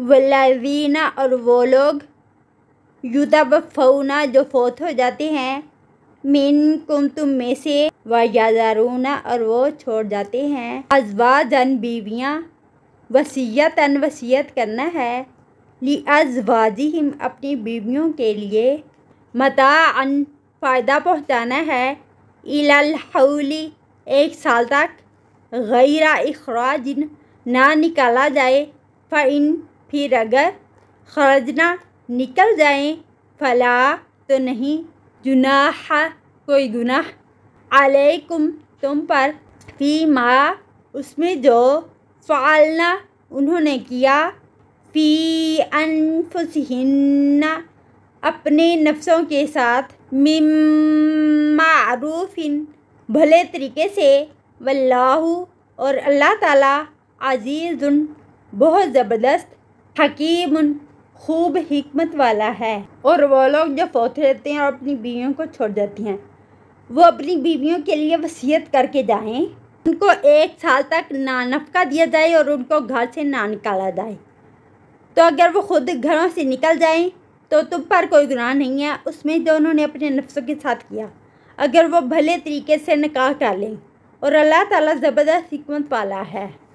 वलवीना और वो लोग युदा व फौना जो फोत हो जाते हैं मीन कुम तुम में से व यादारूना और वो छोड़ जाते हैं अजवाजन बीवियाँ वसीयतन वसीयत करना है ली अजवाजी हिम अपनी बीवियों के लिए मता अन फ़ायदा पहुँचाना है इलाहली एक साल तक गैर अखराज ना निकाला जाए फिन फिर अगर खरजना निकल जाए फला तो नहीं जुनाह कोई गुनाह अलैकुम तुम पर फी माँ उसमें जो फ़ालना उन्होंने किया फ़ी अनफुसहिन्ना अपने नफ्सों के साथ मारूफिन भले तरीके से वल्लाहु और अल्लाह ताला अजीज़ बहुत ज़बरदस्त हकीम खूब हमत वाला है और वो लोग जो फौत रहते हैं और अपनी बीवियों को छोड़ जाती हैं वो अपनी बीवियों के लिए वसीयत करके जाएं उनको एक साल तक ना नफका दिया जाए और उनको घर से ना निकाला जाए तो अगर वो खुद घरों से निकल जाएं तो तुम पर कोई गुनाह नहीं है उसमें जो उन्होंने अपने नफ्सों के साथ किया अगर वो भले तरीके से निकाह कर लें और अल्लाह ताला ज़बरदस्त हमत वाला है